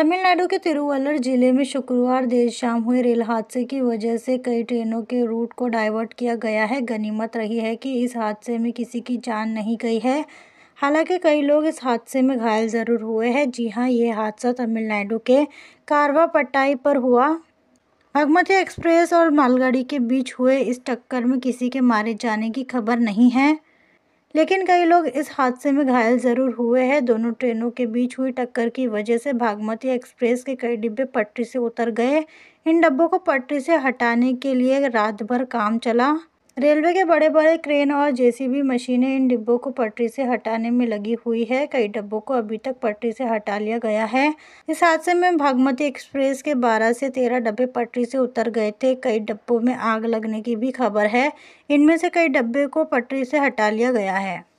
तमिलनाडु के तिरुवल्लर जिले में शुक्रवार देर शाम हुए रेल हादसे की वजह से कई ट्रेनों के रूट को डाइवर्ट किया गया है गनीमत रही है कि इस हादसे में किसी की जान नहीं गई है हालांकि कई लोग इस हादसे में घायल ज़रूर हुए हैं जी हाँ ये हादसा तमिलनाडु के कारवा पट्टाई पर हुआ बागमती एक्सप्रेस और मालगाड़ी के बीच हुए इस टक्कर में किसी के मारे जाने की खबर नहीं है लेकिन कई लोग इस हादसे में घायल जरूर हुए हैं दोनों ट्रेनों के बीच हुई टक्कर की वजह से भागमती एक्सप्रेस के कई डिब्बे पटरी से उतर गए इन डब्बों को पटरी से हटाने के लिए रात भर काम चला रेलवे के बड़े बड़े क्रेन और जे.सी.बी मशीनें इन डिब्बों को पटरी से हटाने में लगी हुई है कई डिब्बों को अभी तक पटरी से हटा लिया गया है इस हादसे में भागमती एक्सप्रेस के 12 से 13 डब्बे पटरी से उतर गए थे कई डिब्बों में आग लगने की भी खबर है इनमें से कई डब्बे को पटरी से हटा लिया गया है